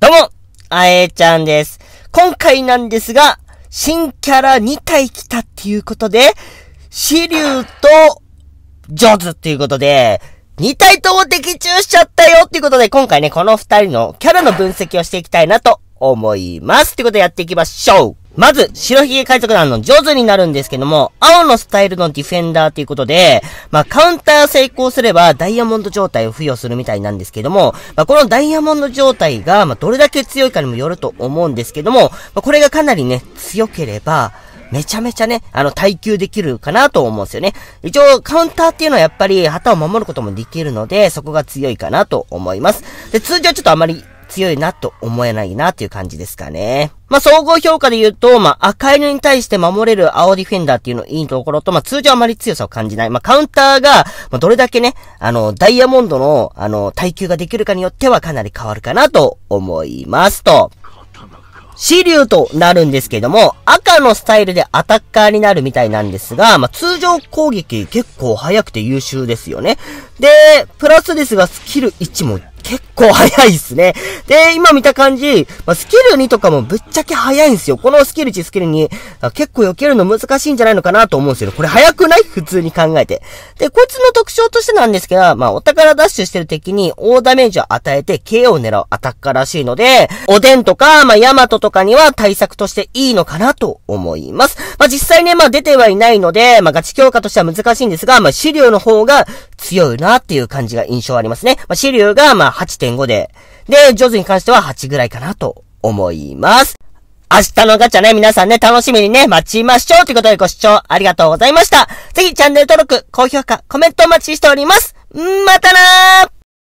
どうも、あえちゃんです。今回なんですが、新キャラ2体来たっていうことで、シリュウと、ジョズっていうことで、2体とも的中しちゃったよっていうことで、今回ね、この2人のキャラの分析をしていきたいなと思います。ということでやっていきましょうまず、白ひげ海賊団の上手になるんですけども、青のスタイルのディフェンダーということで、まあ、カウンター成功すればダイヤモンド状態を付与するみたいなんですけども、まあ、このダイヤモンド状態が、まあ、どれだけ強いかにもよると思うんですけども、まあ、これがかなりね、強ければ、めちゃめちゃね、あの、耐久できるかなと思うんですよね。一応、カウンターっていうのはやっぱり旗を守ることもできるので、そこが強いかなと思います。で、通常ちょっとあまり強いなと思えないなっていう感じですかね。まあ、総合評価で言うと、まあ、赤犬に対して守れる青ディフェンダーっていうのいいところと、まあ、通常あまり強さを感じない。まあ、カウンターが、まあ、どれだけね、あの、ダイヤモンドの、あの、耐久ができるかによってはかなり変わるかなと思いますと。支流となるんですけども、赤のスタイルでアタッカーになるみたいなんですが、まあ、通常攻撃結構速くて優秀ですよね。で、プラスですが、スキル1も結構早いっすね。で、今見た感じ、まあ、スキル2とかもぶっちゃけ早いんすよ。このスキル1、スキル2、結構避けるの難しいんじゃないのかなと思うんですよ。これ早くない 普通に考えて。で、こいつの特徴としてなんですけど、まあ、お宝ダッシュしてる敵に大ダメージを与えて KO を狙うアタッカーらしいので、おでんとか、まあ、ヤマトとかには対策としていいのかなと思います。まあ、実際ね、まあ、出てはいないので、まあ、ガチ強化としては難しいんですが、まあ、資料の方が強いなっていう感じが印象ありますね。まあ、資料が、ま8.5で、で、ジョズに関しては8ぐらいかなと思います。明日のガチャね、皆さんね、楽しみにね、待ちましょうということでご視聴ありがとうございました。ぜひチャンネル登録、高評価、コメントお待ちしております。またなー